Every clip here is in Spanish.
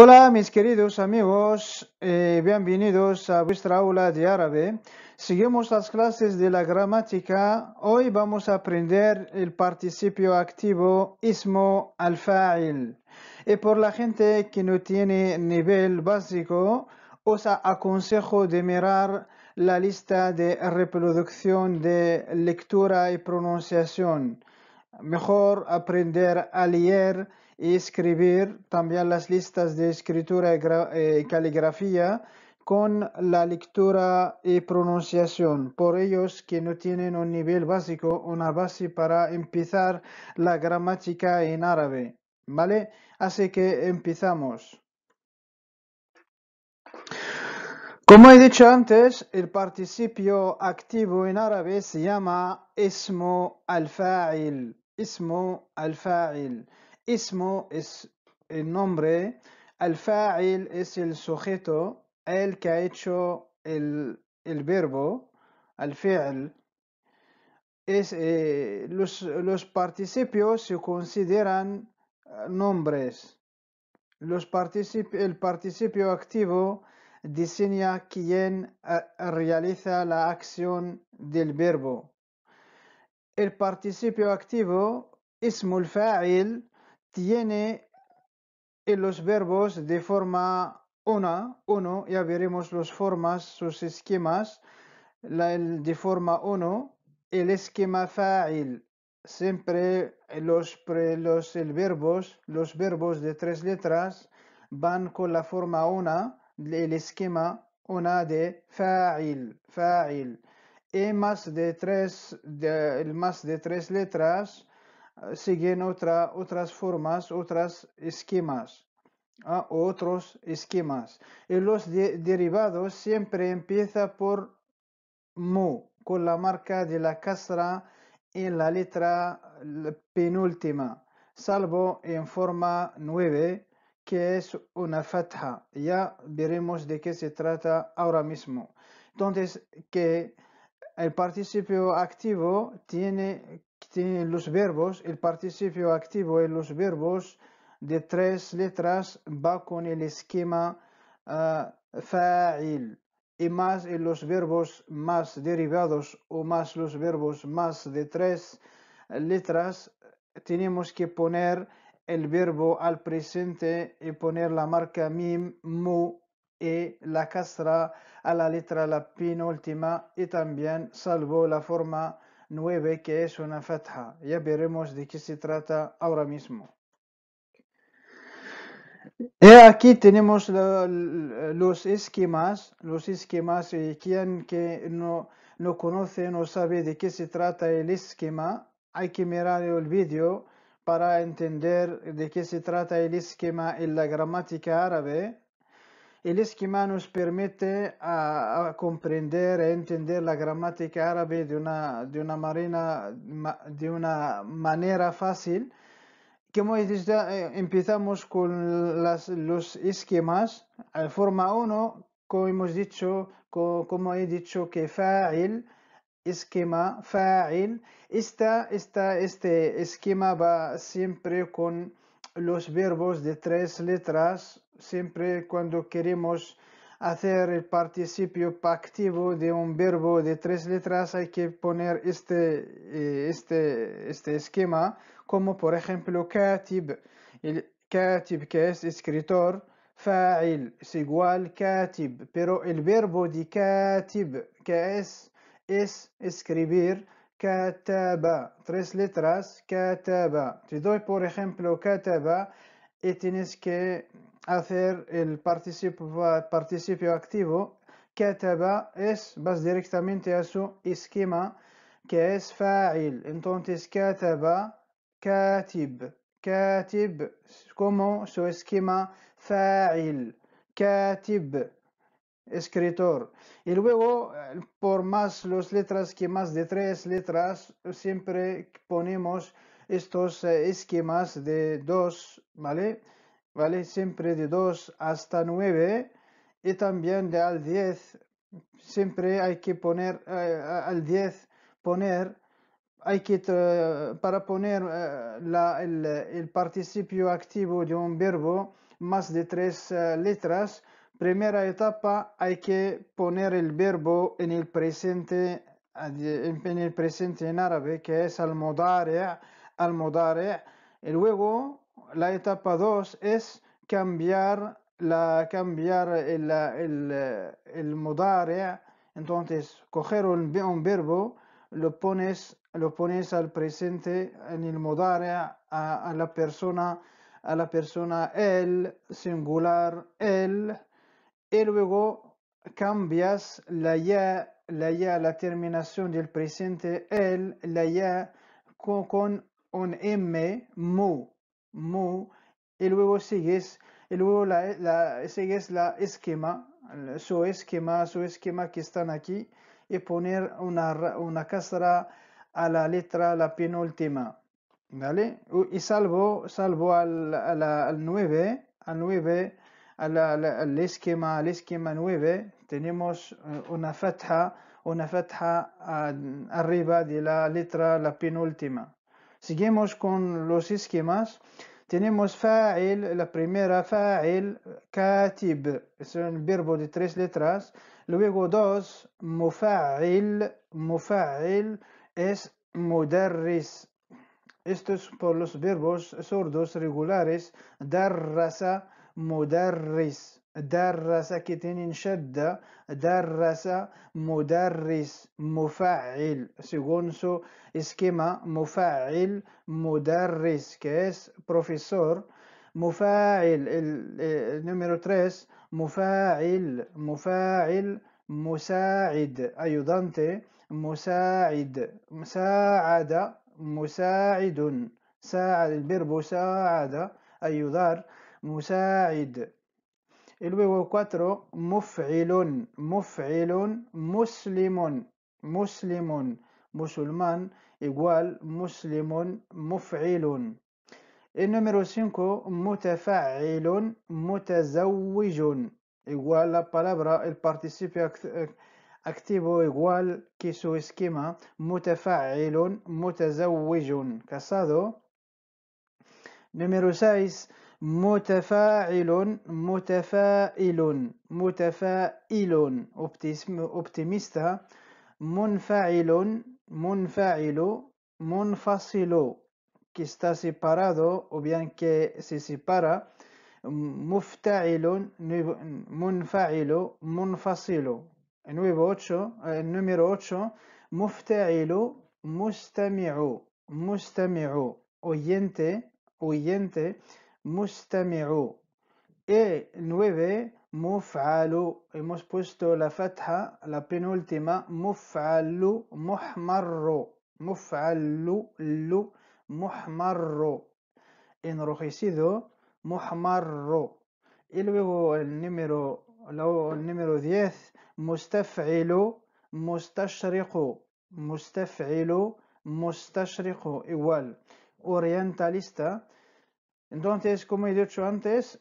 Hola mis queridos amigos, eh, bienvenidos a vuestra aula de árabe. Seguimos las clases de la gramática. Hoy vamos a aprender el participio activo ismo al fa'il. Y por la gente que no tiene nivel básico, os aconsejo de mirar la lista de reproducción de lectura y pronunciación. Mejor aprender a leer y escribir también las listas de escritura eh, y caligrafía con la lectura y pronunciación. Por ellos que no tienen un nivel básico, una base para empezar la gramática en árabe. ¿Vale? Así que empezamos. Como he dicho antes, el participio activo en árabe se llama ismo al-fa'il. Ismo al-fa'il. Ismo es el nombre, al fa'il es el sujeto, el que ha hecho el, verbo, al Es, eh, los, participios se consideran ah, nombres. el participio activo diseña quien ah, realiza la acción del verbo. El participio activo, el fa'il, tiene en eh, los verbos de forma una, uno, ya veremos las formas, sus esquemas, la, de forma uno, el esquema fa'il, siempre eh, los, los verbos, los verbos de tres letras van con la forma una, el esquema una de fa'il, fa'il. Y e más de tres, más de tres letras eh, siguen otra, otras formas, otros esquemas, a ah, otros esquemas. Y los derivados siempre empieza por mu, con la marca de la casra en la letra penúltima, salvo en forma 9, que es una fatha. Ya veremos de qué se trata ahora mismo. Entonces, que el participio activo tiene en los verbos, el participio activo en los verbos de tres letras va con el esquema ah, fa'il y más en los verbos más derivados o más los verbos más de tres letras tenemos que poner el verbo al presente y poner la marca mim, mu y e, la castra a la letra la penúltima y también salvo la forma 9 que es una fatha. Ya veremos de qué se trata ahora mismo. Y aquí tenemos los esquemas, los esquemas y eh, quien que no, no conoce, no sabe de qué se trata el esquema, hay que mirar el vídeo para entender de qué se trata el esquema en la gramática árabe el esquema nos permite a, comprender e entender la gramática árabe de una, de una, de una manera fácil. Como dicho, eh, empezamos con las, los esquemas. Eh, forma 1, como hemos dicho, como, he dicho que fa'il, esquema, fa'il. Esta, esta, este esquema va siempre con los verbos de tres letras siempre cuando queremos hacer el participio activo de un verbo de tres letras hay que poner este, eh, este, este, esquema como por ejemplo katib el katib que es escritor fa'il es igual katib pero el verbo de katib que es es escribir kataba tres letras kataba te doy por ejemplo kataba y tienes que hacer el participio, activo que es vas directamente a su esquema que es fa'il entonces kataba katib katib como su esquema fa'il katib escritor y luego eh, por más las letras que más de tres letras siempre ponemos estos eh, esquemas de 2, ¿vale? ¿Vale? Siempre de 2 hasta 9 y también de al 10. Siempre hay que poner eh, al 10, poner, hay que, para poner eh, el, participio activo de un verbo más de tres letras, primera etapa hay que poner el verbo en el presente en el presente en árabe que es al al modare, Y eh, luego la etapa 2 es cambiar la cambiar el, el, eh, Entonces, coger un, verbo, lo pones, lo pones al presente en el modare, a, la persona a la persona el singular el y luego cambias la ya la ya la terminación del presente el la ya con un M, mu, mu, y luego sigues, y luego la, sigues la esquema, su esquema, su esquema que están aquí, y poner una, una a la letra, la penúltima, ¿vale? Y salvo, salvo al, al, 9, al 9, al, esquema, al esquema 9, tenemos eh, una fatha, una fatha arriba de la letra, la penúltima. Seguimos con los esquemas. Tenemos fa'il, la primera fa'il, katib, es un verbo de tres letras. Luego dos, mufa'il, mufa'il es mudarris. Esto es por los verbos sordos regulares, darrasa, mudarris. درس كتنين شد درس مدرس مفعل سيغونسو اسكيما مفعل مدرس كيس بروفيسور مفاعل نمرو تريس مفاعل مفاعل مساعد ايضانتي مساعد مساعد مساعد ساعد البربو ساعد أيضار مساعد Y luego cuatro, muf'ilun, muf'ilun, muslimun, muslimun, musulmán, igual, muslimun, muf'ilun. El número cinco, mutafa'ilun, mutazawwijun, igual la palabra, el participio activo igual que su esquema, mutafa'ilun, mutazawwijun, casado. Número seis, Mutefa ilun, Mutefa ilun, Mutefa ilun, optimista. Monfa ilun, Monfa ilun, Monfa ilun, que está separado o bien que se separa. Mufta ilun, Monfa ilun, Monfa ilun. Número 8, el número 8, Mufta ilun, Mustamiro, Mustamiro, oyente, oyente. مستمعو اي نويفي مفعلو موس بوستو لا فتحه لا بينولتيما مفعلو محمرو مفعلو لو محمرو ان روخيسيدو محمرو اي لويغو النيميرو لو النيميرو ديث مستفعلو مستشرقو مستفعلو مستشرقو اوال اورينتاليستا Entonces, como he dicho antes,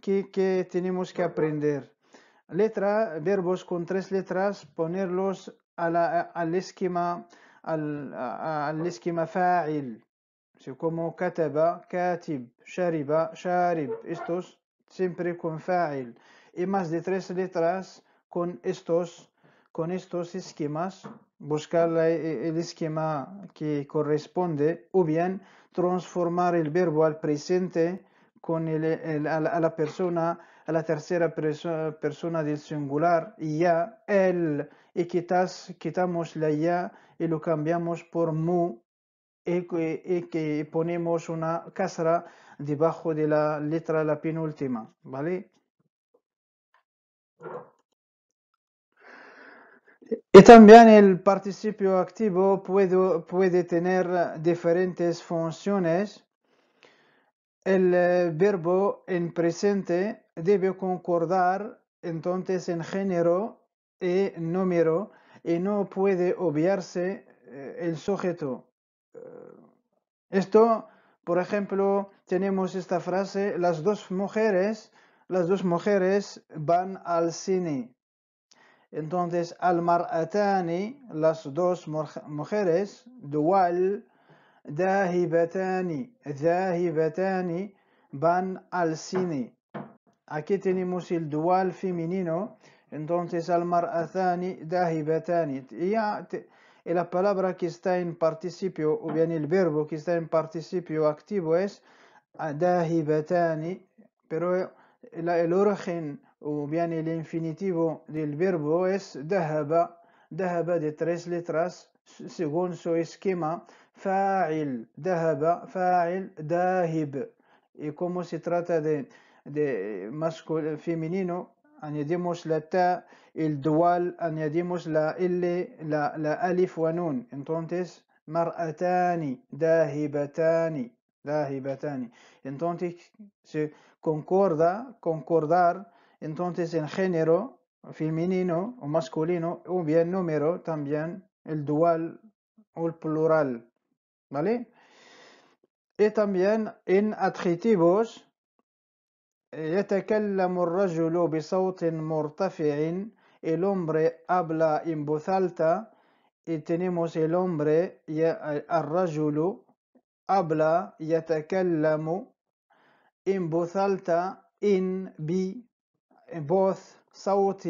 ¿qué, tenemos que aprender? Letra, verbos con tres letras, ponerlos a al esquema, al, esquema fa'il. Como kataba, katib, shariba, sharib. Estos siempre con fa'il. Y más de tres letras con estos, con estos esquemas buscar e, e, el esquema que corresponde o bien transformar el verbo al presente con a, la, persona, a la tercera persona del singular, ya, él, y quitamos la ya y lo cambiamos por mu, y, e, que ponemos una casra debajo de la letra, la penúltima, ¿vale? Y también el participio activo puede, tener diferentes funciones. El eh, verbo en presente debe concordar entonces en género y número y no puede obviarse eh, el sujeto. Eh, esto, por ejemplo, tenemos esta frase, las dos mujeres, las dos mujeres van al cine. Entonces, al-mar'atani, las dos mujeres, dual, dahibatani, dahibatani, van al cine. Aquí tenemos el dual femenino, entonces al-mar'atani, dahibatani. Y la palabra que está en participio, o bien el verbo que está en participio activo es dahibatani, pero الأوريجين أو بيان الإنفينيتيفو ديال فيربو إس ذهب ذهب دي تريس لتراس سيغون سو إسكيما فاعل ذهب فاعل ذاهب إي كومو سي تراتا دي دي ماسكول فيمينينو أن يديموش لا تا الدوال أن يديموش لا إلي لا لا ألف ونون إنتونتيس مرأتان ذاهبتان Entonces se concorda, concordar, entonces en género femenino o masculino, o bien número también, el dual o el plural. ¿Vale? Y también en adjetivos, يتكلم الرجل بصوت el hombre habla en voz alta y tenemos el hombre y el hombre أبلا يتكلم إن بثلت إن ب بث صوت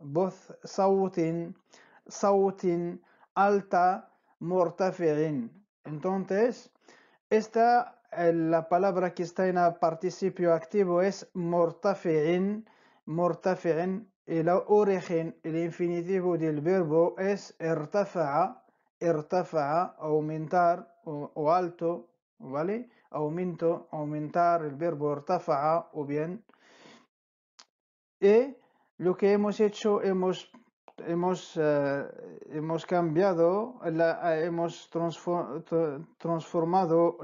بث صوت صوت alta مرتفع Entonces, esta la palabra que está en el participio activo es mortafein mortafein y la origen, el infinitivo del verbo es irtafa'a, ارتفع aumentar o, alto, ¿vale? Aumento, aumentar el verbo ارتفع o bien. Y lo que hemos hecho, hemos hemos, eh, hemos cambiado, la, hemos transformado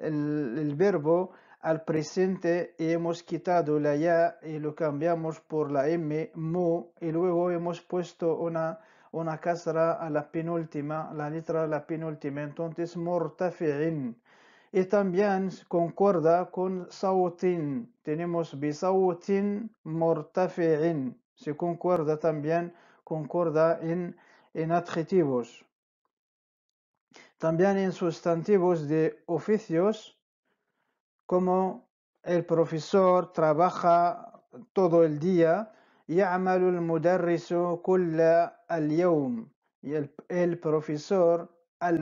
el, el, verbo al presente y hemos quitado la ya y lo cambiamos por la m, mu, y luego hemos puesto una una casa a la penúltima, la letra a la penúltima, entonces mortafein Y también concuerda con sautin. Tenemos bisautin mortafein Se concuerda también, concuerda en adjetivos. También en sustantivos de oficios, como el profesor trabaja todo el día, يعمل المدرس كل اليوم. El profesor, al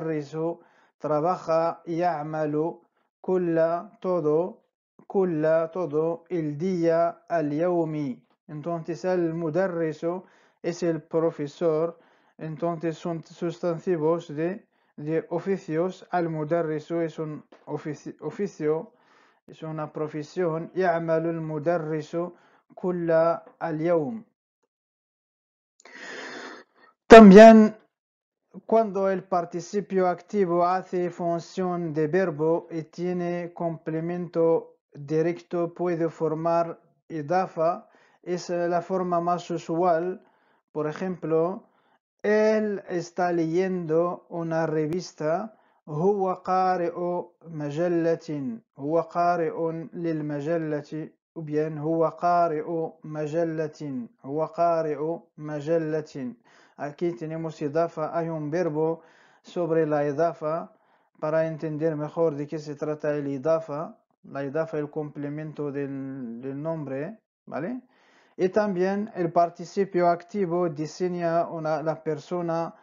riso trabaja, يعمل, kulla todo, kulla todo, el día, al yaumi. Entonces, el riso es el profesor. Entonces, son sustantivos de, oficios. Al mudarrizo es un oficio, es una profesión. mudar riso. También cuando el participio activo hace función de verbo y tiene complemento directo puede formar idafa. Es la forma más usual. Por ejemplo, él está leyendo una revista. هو قارئ مجلة هو قارئ للمجلة o bien هو قارئ مجلة هو قارئ مجلة aquí tenemos idafa hay un verbo sobre la idafa para entender mejor de qué se trata el idafa la es el complemento del, nombre vale y también el participio activo diseña la persona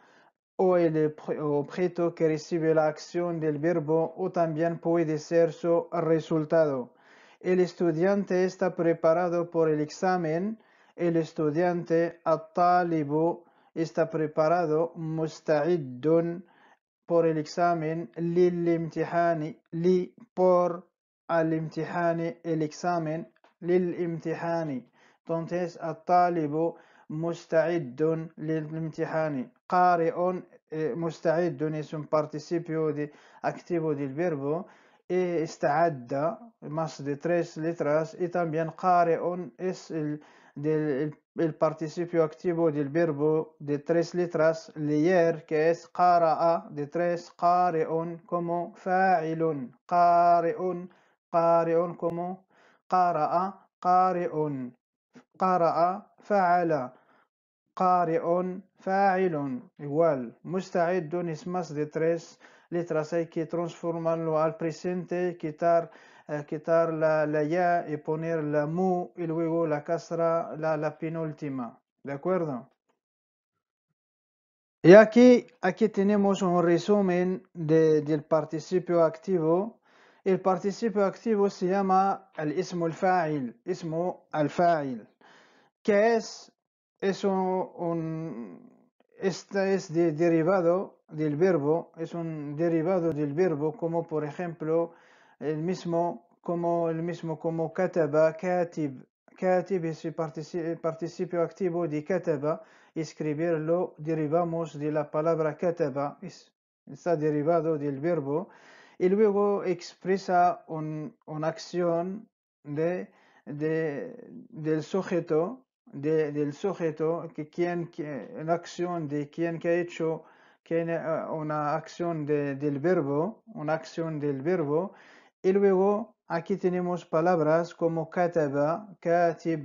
o el objeto que recibe la acción del verbo o también puede ser su resultado el estudiante está preparado por el examen, el estudiante atalibu está preparado musta'idun por el examen lil-imtihani li por al el examen lil-imtihani entonces atalibu talibu musta'idun lil-imtihani qari'un eh, musta'idun es un participio de, activo del verbo اي استعد ماس دي تريس ليتراس اي تامبيان قارئ اس ال دي البارتيسيبيو اكتيفو دي البيربو دي تريس ليتراس ليير كيس قارئ دي تريس قارئ كومو فاعل قارئ قارئ كومو قارئ قارئ قارئ فعل قارئ فاعل ايوال مستعد اسمس دي تريس letras hay que transformarlo al presente, quitar, eh, quitar la, la, ya y poner la mu y luego la casra, la, penúltima. ¿De acuerdo? Y aquí, aquí tenemos un resumen del participio activo. El participio activo se llama el ismo al fa'il, al fa'il, que es, un, este es de, derivado del verbo, es un derivado del verbo, como por ejemplo el mismo, como el mismo, como kataba, katib. Katib es el participio activo de kataba. escribirlo escribirlo derivamos de la palabra kataba, es, está derivado del verbo. Y luego expresa un, una acción de, del sujeto, del sujeto, que quien, que, la acción de quien que ha hecho que eh, una acción del verbo, una acción del verbo, y luego aquí tenemos palabras como kataba, katib,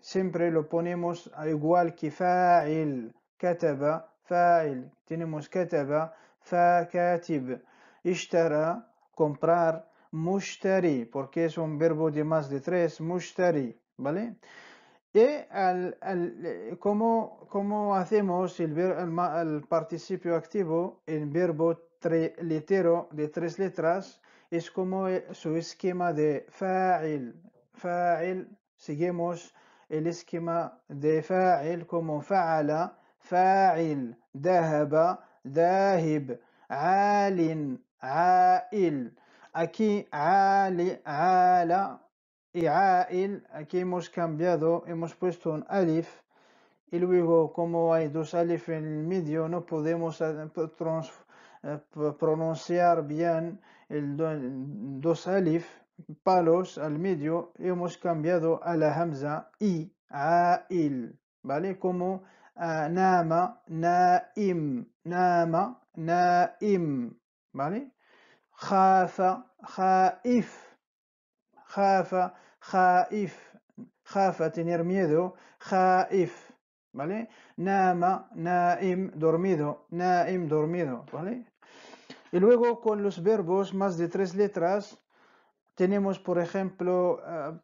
siempre lo ponemos igual que fa'il, kataba, fa'il, tenemos kataba, katib. ishtara, comprar, mushtari, porque es un verbo de más de tres, mushtari, ¿vale? Y al, eh, ¿cómo, hacemos el, el, participio activo en verbo letero de tres letras? Es como eh, su esquema de fa'il. Fa'il, seguimos el esquema de fa'il como fa'ala, fa'il, dahaba, dahib, alin, a'il. Aquí, ali, ala, y A'il, aquí hemos cambiado, hemos puesto un alif y luego como hay dos alif en el medio no podemos eh, eh, pronunciar bien el dos alif palos al medio hemos cambiado a la hamza y A'il, ¿vale? Como nama, naim, nama, naim, ¿vale? Khafa, khaif, jafa Jaif, jafa, tener miedo. Jaif, ¿vale? Nama, naim, dormido. Naim, dormido, ¿vale? Y luego con los verbos más de tres letras, tenemos, por ejemplo, ah,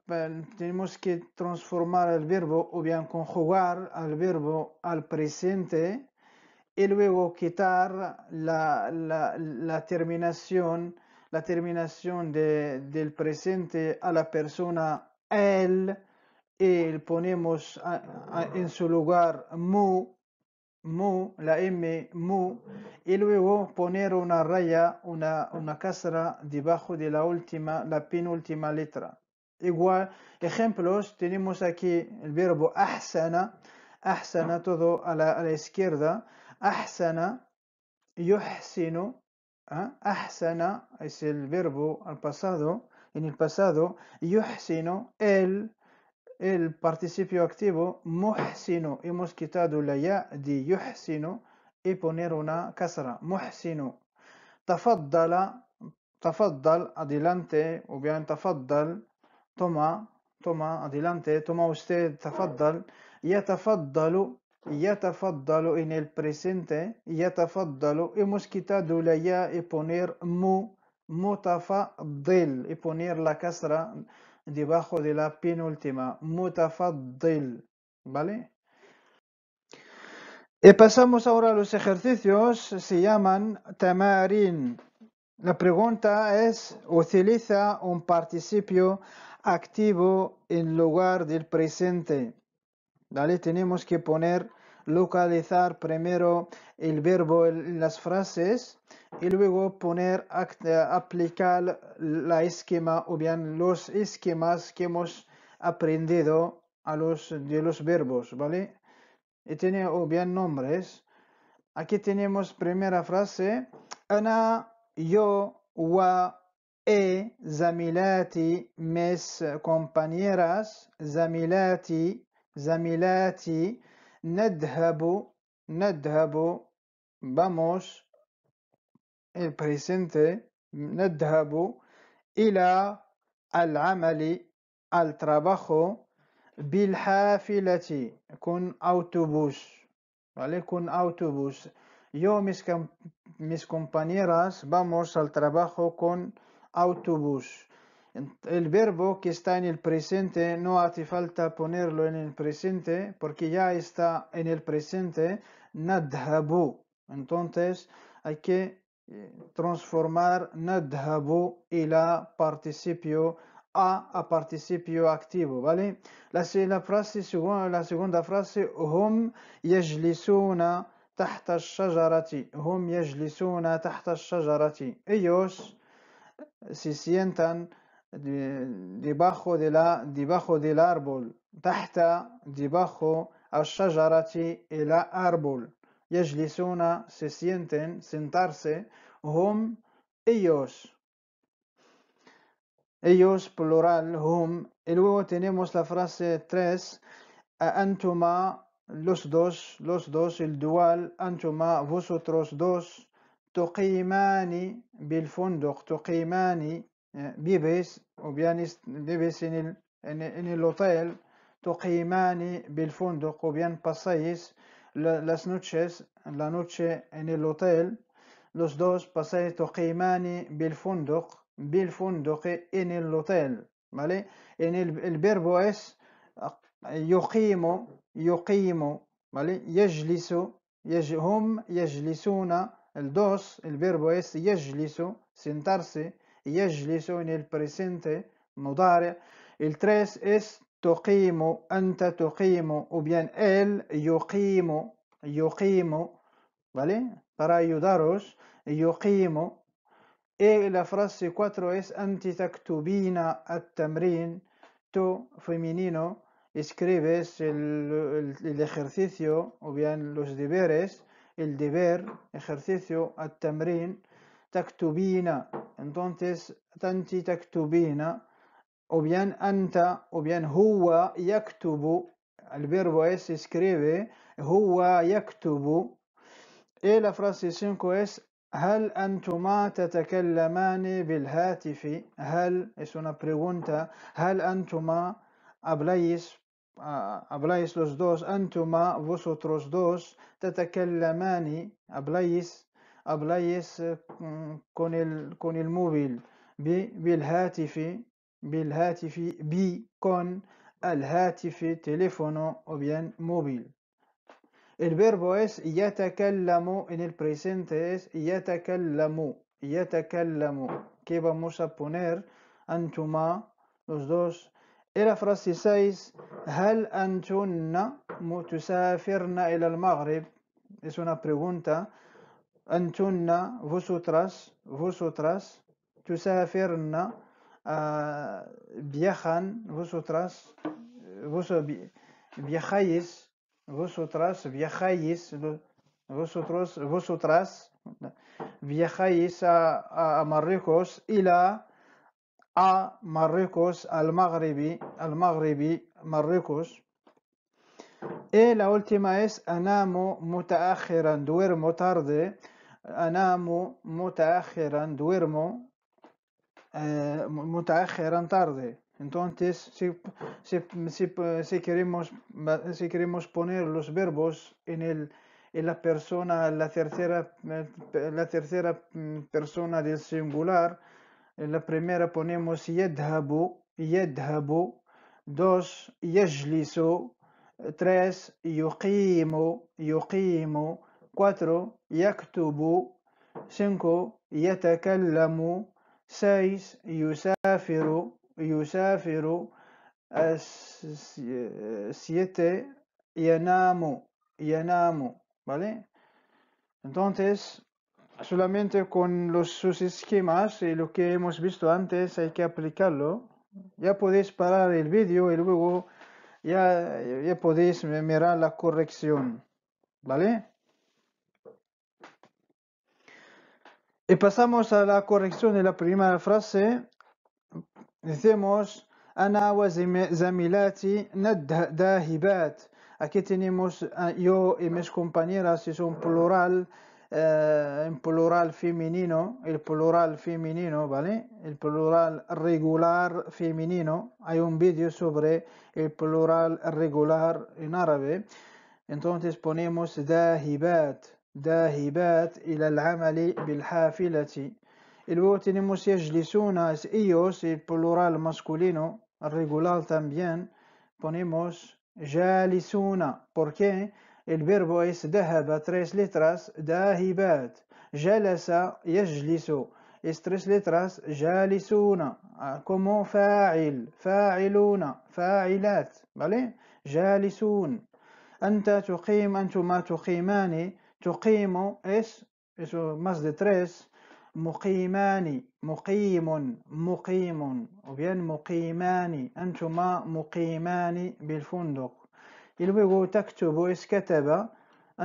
tenemos que transformar el verbo o bien conjugar al verbo al presente y luego quitar la, la terminación la terminación del presente a la persona él y ponemos en su lugar mu, mu, la m, mu, y luego poner una raya, una, una debajo de la última, la penúltima letra. Igual, ejemplos, tenemos aquí el verbo ahsana, ahsana todo a la, a la izquierda, ahsana, yuhsinu, ¿Ah? Ahsana es el verbo al pasado, en el pasado. Yuhsino, el, el participio activo. Muhsino, hemos quitado la ya de yuhsino y poner una kasra. Muhsino. Tafaddala, tafaddal, adelante, o bien tafaddal, toma, toma, adelante, toma usted, tafaddal. tafaddalu, يتفضل en el presente يتفضل hemos quitado la ya y poner mu del y poner la castra debajo de la penúltima mutafaddil vale y pasamos ahora a los ejercicios se llaman tamarin la pregunta es utiliza un participio activo en lugar del presente ¿Vale? Tenemos que poner localizar primero el verbo en las frases y luego poner, aplicar la esquema o bien los esquemas que hemos aprendido de los verbos, ¿vale? Y tiene o bien nombres. Aquí tenemos primera frase. Ana, yo, wa, e, zamilati, mis compañeras, zamilati, zamilati, نذهب نذهب vamos el presente نذهب إلى العمل al trabajo بالحافلة كن أوتوبوس ¿vale? Con autobús. Yo, mis, mis compañeras, vamos al trabajo con autobús. El verbo que está en el presente no hace falta ponerlo en el presente porque ya está en el presente nadhabu. Entonces hay que eh, transformar nadhabu y la participio a participio activo, ¿vale? La, frase la segunda frase hum yajlisuna shajarati. Hum yajlisuna tahta shajarati. Ellos se sientan debajo de la debajo del árbol تحت debajo الشجرة el árbol يجلسون se sienten sentarse هم ellos ellos plural hum y luego tenemos la frase 3 antuma los dos los dos el dual antuma vosotros dos تقيمان بالفندق تقيمان بي وبيانس او بيانست ان ان الاوتيل تقيمان بالفندق وبيان بيان باسايس لاس نوتشيس لا نوتشي ان الاوتيل لوس دوس باسايس تقيمان بالفندق بالفندق ان الاوتيل مالي ان البيربو اس يقيم يقيم مالي يجلس يج... هم يجلسون الدوس البيربو اس يجلس سنترسي liso en el presente مضارع el 3 es تقيم أنت تقيم o bien él يقيم يقيم ¿vale? para ayudaros يقيم y la frase 4 es أنت تكتبين التمرين tú femenino escribes el, ejercicio o bien los deberes, el deber, ejercicio, at-tamrin, تكتبين entonces أنت تكتبين o bien anta o bien هو يكتب el verbo es escribe هو يكتب y la frase 5 es هل أنتما تتكلمان بالهاتف هل es una pregunta هل أنتما habláis habláis los dos أنتما vosotros dos تتكلمان habláis أبلايس كون كون الموبيل بالهاتف بالهاتف بي كون الهاتف تليفون أو bien موبيل الفيربو اس يتكلم en el presente es يتكلم يتكلم que vamos a poner أنتما los dos إلى فراسي سايس 6 هل أنتن تسافرن إلى المغرب es una pregunta أنتن فوسوتراس فوسوتراس تسافرن آه، بيخان فوسوتراس بيخايس فوسوتراس بيخايس فوسوتراس فوسوتراس بيخايس أمريكوس آه، آه، إلى أمريكوس المغربي المغربي مريكوس Et la última es متأخرا دوير tarde anamo MUTAAJERAN duermo eh, tarde entonces si, queremos poner los verbos en la persona la tercera mm, persona del singular en la primera ponemos YEDHABU yedhabu, dos yajlisu tres yuqimu yuqimu 4. Yaktubu. 5. Yatakallamu. 6. Yusafiru. Yusafiru. 7. Eh, Yanamu. Yanamu. ¿Vale? Entonces, solamente con los, sus esquemas y lo que hemos visto antes hay que aplicarlo. Ya podéis parar el vídeo y luego ya, ya podéis mirar la corrección. ¿Vale? Y pasamos a la corrección de la primera frase. Decimos, Ana wa zamilati dahibat. Aquí tenemos yo y mis compañeras, es un plural, eh, plural femenino, el plural femenino, ¿vale? El plural regular femenino. Hay un vídeo sobre el plural regular en árabe. Entonces ponemos dahibat. ذاهبات إلى العمل بالحافلة الوقتين مش يجلسون اس ايوس البلورال ماسكولينو الريغولال تامبيان بونيموس جالسون بوركي الفيربو اس ذهب تريس لتراس ذاهبات جلس يجلس اس تريس لتراس جالسون كومو فاعل فاعلون فاعلات بلي جالسون انت تقيم انتما تقيمان تقيم اس إيش مصدر تريس مقيمان مقيم مقيم وبين مقيمان أنتما مقيمان بالفندق إلوغو تكتب إس كتب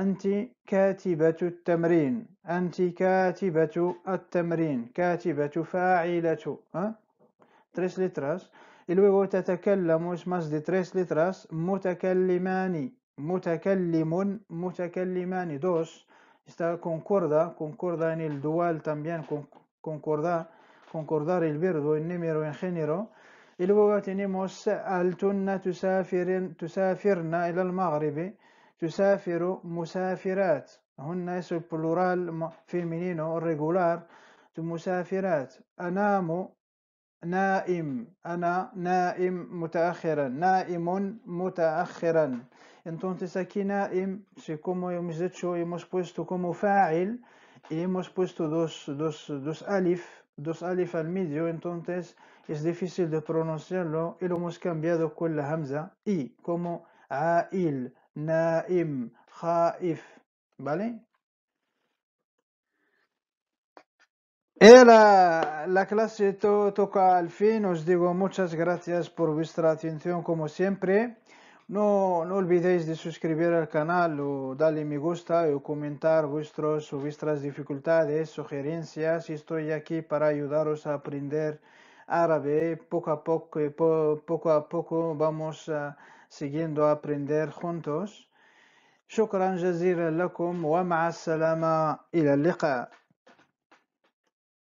أنت كاتبة التمرين أنت كاتبة التمرين كاتبة فاعلة أه؟ تريس لتراس إلوغو تتكلم إس مصدر تريس لتراس متكلمان متكلم متكلمان dos está concorda concorda en el dual también concorda concordar el verbo en número en género y luego tenemos altunna tusafirin tusafirna إلى المغرب تسافر مسافرات هن es el plural femenino regular مسافرات أنام نائم أنا نائم متأخرا نائم متأخرا Entonces aquí Naim, como hemos hecho, hemos puesto como fa'il y hemos puesto dos, dos, dos alif, dos alif al medio, entonces es difícil de pronunciarlo y lo hemos cambiado con la hamza y como a'il, naim, khaif, ¿vale? Eh, la, clase toca al fin, os digo muchas gracias por vuestra atención como siempre. No, no olvidéis de suscribir al canal o darle me gusta y comentar vuestros vuestras dificultades, sugerencias. Estoy aquí para ayudaros a aprender árabe. Poco a poco, poco, a poco vamos ah, siguiendo a aprender juntos. jazir lakum لكم ومع السلامة إلى